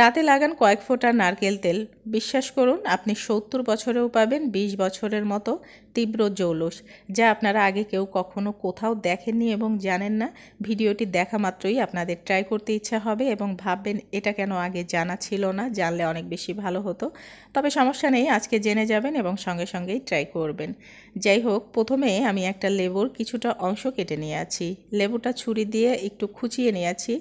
রাতে লাগান কয়েক ফোঁটা নারকেল তেল বিশ্বাস করুন আপনি সত্তর বছরেও পাবেন ২০ বছরের মতো তীব্র জৌলস যা আপনারা আগে কেউ কখনো কোথাও দেখেননি এবং জানেন না ভিডিওটি দেখা মাত্রই আপনাদের ট্রাই করতে ইচ্ছা হবে এবং ভাববেন এটা কেন আগে জানা ছিল না জানলে অনেক বেশি ভালো হতো তবে সমস্যা নেই আজকে জেনে যাবেন এবং সঙ্গে সঙ্গেই ট্রাই করবেন যাই হোক প্রথমে আমি একটা লেবুর কিছুটা অংশ কেটে নিয়ে আছি লেবুটা ছুরি দিয়ে একটু খুচিয়ে নিয়ে আছি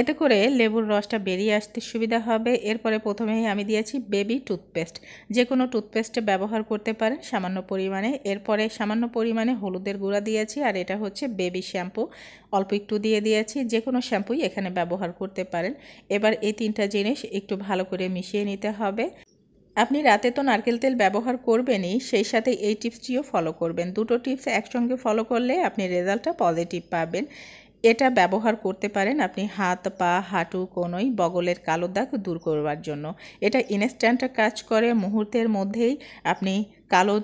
এতে করে লেবুর রসটা বেরিয়ে আসতে সুবিধা হবে এরপরে প্রথমেই আমি দিয়েছি বেবি টুথপেস্ট যে কোনো টুথপেস্টে ব্যবহার করতে পারেন সামান্য পরিমাণে এরপরে সামান্য পরিমাণে হলুদের গুঁড়া দিয়েছি আর এটা হচ্ছে বেবি শ্যাম্পু অল্প একটু দিয়ে দিয়েছি যে কোনো শ্যাম্পুই এখানে ব্যবহার করতে পারেন এবার এই তিনটা জিনিস একটু ভালো করে মিশিয়ে নিতে হবে আপনি রাতে তো নারকেল তেল ব্যবহার করবেনই সেই সাথে এই টিপসটিও ফলো করবেন দুটো টিপস একসঙ্গে ফলো করলে আপনি রেজাল্টটা পজিটিভ পাবেন এটা ব্যবহার করতে পারেন আপনি হাত পা হাঁটু কোনোই বগলের কালো দাগ দূর করবার জন্য এটা ইনস্ট্যান্ট কাজ করে মুহূর্তের মধ্যেই আপনি কালো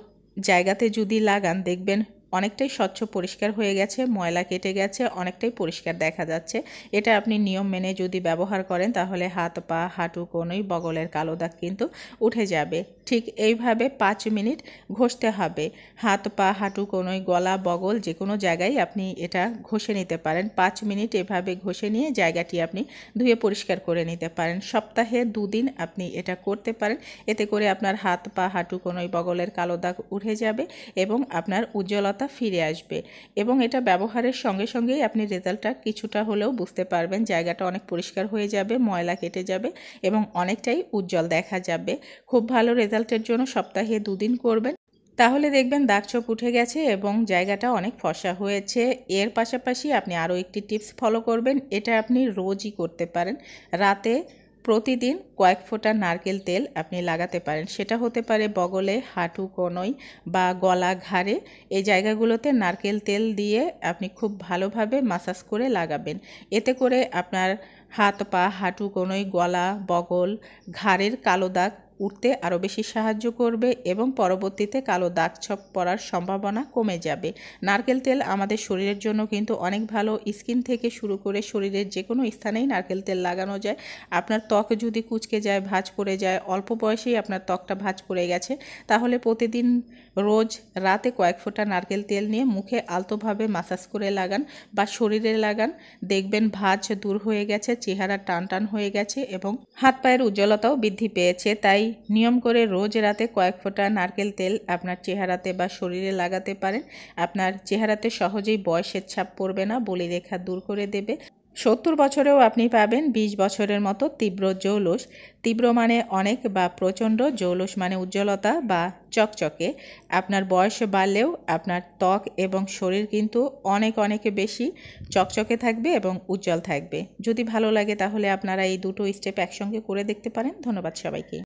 জায়গাতে যদি লাগান দেখবেন অনেকটাই স্বচ্ছ পরিষ্কার হয়ে গেছে ময়লা কেটে গেছে অনেকটাই পরিষ্কার দেখা যাচ্ছে এটা আপনি নিয়ম মেনে যদি ব্যবহার করেন তাহলে হাত পা হাঁটু কোনোই বগলের কালো দাগ কিন্তু উঠে যাবে ঠিক এইভাবে পাঁচ মিনিট ঘষতে হবে হাত পা হাঁটু কোনোই গলা বগল যে কোনো জায়গায় আপনি এটা ঘষে নিতে পারেন পাঁচ মিনিট এভাবে ঘষে নিয়ে জায়গাটি আপনি ধুয়ে পরিষ্কার করে নিতে পারেন সপ্তাহে দুদিন আপনি এটা করতে পারেন এতে করে আপনার হাত পা হাঁটু কোনোই বগলের কালো দাগ উঠে যাবে এবং আপনার উজ্জ্বলতা সফলতা ফিরে আসবে এবং এটা ব্যবহারের সঙ্গে সঙ্গেই আপনি রেজাল্টটা কিছুটা হলেও বুঝতে পারবেন জায়গাটা অনেক পরিষ্কার হয়ে যাবে ময়লা কেটে যাবে এবং অনেকটাই উজ্জ্বল দেখা যাবে খুব ভালো রেজাল্টের জন্য সপ্তাহে দুদিন করবেন তাহলে দেখবেন দাগ ছোপ উঠে গেছে এবং জায়গাটা অনেক ফসা হয়েছে এর পাশাপাশি আপনি আরও একটি টিপস ফলো করবেন এটা আপনি রোজই করতে পারেন রাতে প্রতিদিন কয়েক ফোঁটা নারকেল তেল আপনি লাগাতে পারেন সেটা হতে পারে বগলে হাঁটু কনই বা গলা ঘাড়ে এই জায়গাগুলোতে নারকেল তেল দিয়ে আপনি খুব ভালোভাবে মাসাজ করে লাগাবেন এতে করে আপনার হাত পা হাঁটু কনই গলা বগল ঘাড়ের কালো দাগ উঠতে আরও বেশি সাহায্য করবে এবং পরবর্তীতে কালো দাগ ছপ পড়ার সম্ভাবনা কমে যাবে নারকেল তেল আমাদের শরীরের জন্য কিন্তু অনেক ভালো স্কিন থেকে শুরু করে শরীরের যে কোনো স্থানেই নারকেল তেল লাগানো যায় আপনার ত্বক যদি কুচকে যায় ভাঁজ পড়ে যায় অল্প বয়সেই আপনার ত্বকটা ভাঁজ পড়ে গেছে তাহলে প্রতিদিন রোজ রাতে কয়েক ফোঁটা নারকেল তেল নিয়ে মুখে আলতোভাবে মাসাজ করে লাগান বা শরীরে লাগান দেখবেন ভাঁজ দূর হয়ে গেছে চেহারা টান টান হয়ে গেছে এবং হাত পায়ের উজ্জ্বলতাও বৃদ্ধি পেয়েছে তাই নিয়ম করে রোজ রাতে কয়েক ফোঁটা নারকেল তেল আপনার চেহারাতে বা শরীরে লাগাতে পারেন আপনার চেহারাতে সহজেই বয়সের ছাপ পড়বে না বলি রেখা দূর করে দেবে সত্তর বছরেও আপনি পাবেন ২০ বছরের মতো তীব্র জৌলস তীব্র মানে অনেক বা প্রচণ্ড জৌলস মানে উজ্জ্বলতা বা চকচকে আপনার বয়স বাড়লেও আপনার ত্বক এবং শরীর কিন্তু অনেক অনেক বেশি চকচকে থাকবে এবং উজ্জ্বল থাকবে যদি ভালো লাগে তাহলে আপনারা এই দুটো স্টেপ একসঙ্গে করে দেখতে পারেন ধন্যবাদ সবাইকে